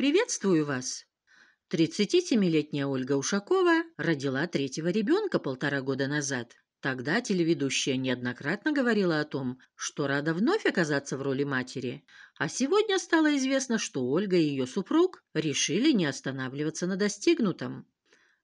«Приветствую вас!» 37-летняя Ольга Ушакова родила третьего ребенка полтора года назад. Тогда телеведущая неоднократно говорила о том, что рада вновь оказаться в роли матери. А сегодня стало известно, что Ольга и ее супруг решили не останавливаться на достигнутом.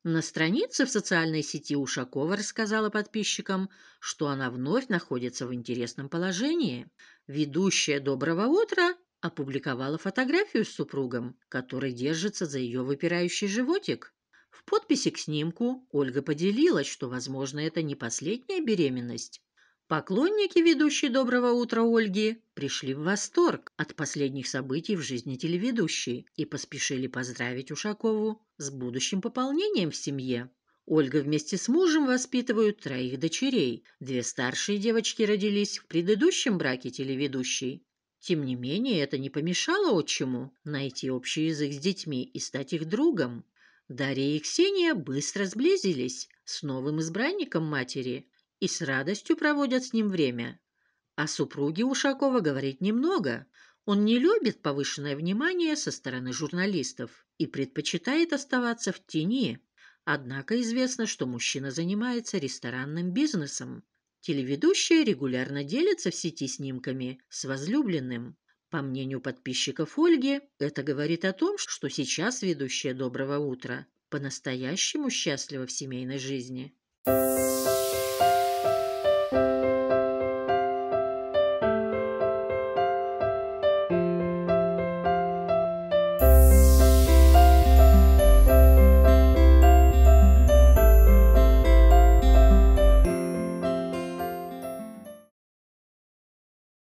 На странице в социальной сети Ушакова рассказала подписчикам, что она вновь находится в интересном положении. Ведущая «Доброго утра» опубликовала фотографию с супругом, который держится за ее выпирающий животик. В подписи к снимку Ольга поделилась, что, возможно, это не последняя беременность. Поклонники ведущей «Доброго утра» Ольги пришли в восторг от последних событий в жизни телеведущей и поспешили поздравить Ушакову с будущим пополнением в семье. Ольга вместе с мужем воспитывают троих дочерей. Две старшие девочки родились в предыдущем браке телеведущей, тем не менее, это не помешало отчиму найти общий язык с детьми и стать их другом. Дарья и Ксения быстро сблизились с новым избранником матери и с радостью проводят с ним время. О супруге Ушакова говорить немного. Он не любит повышенное внимание со стороны журналистов и предпочитает оставаться в тени. Однако известно, что мужчина занимается ресторанным бизнесом. Телеведущая регулярно делится в сети снимками с возлюбленным. По мнению подписчиков Ольги, это говорит о том, что сейчас ведущая «Доброго утра» по-настоящему счастлива в семейной жизни.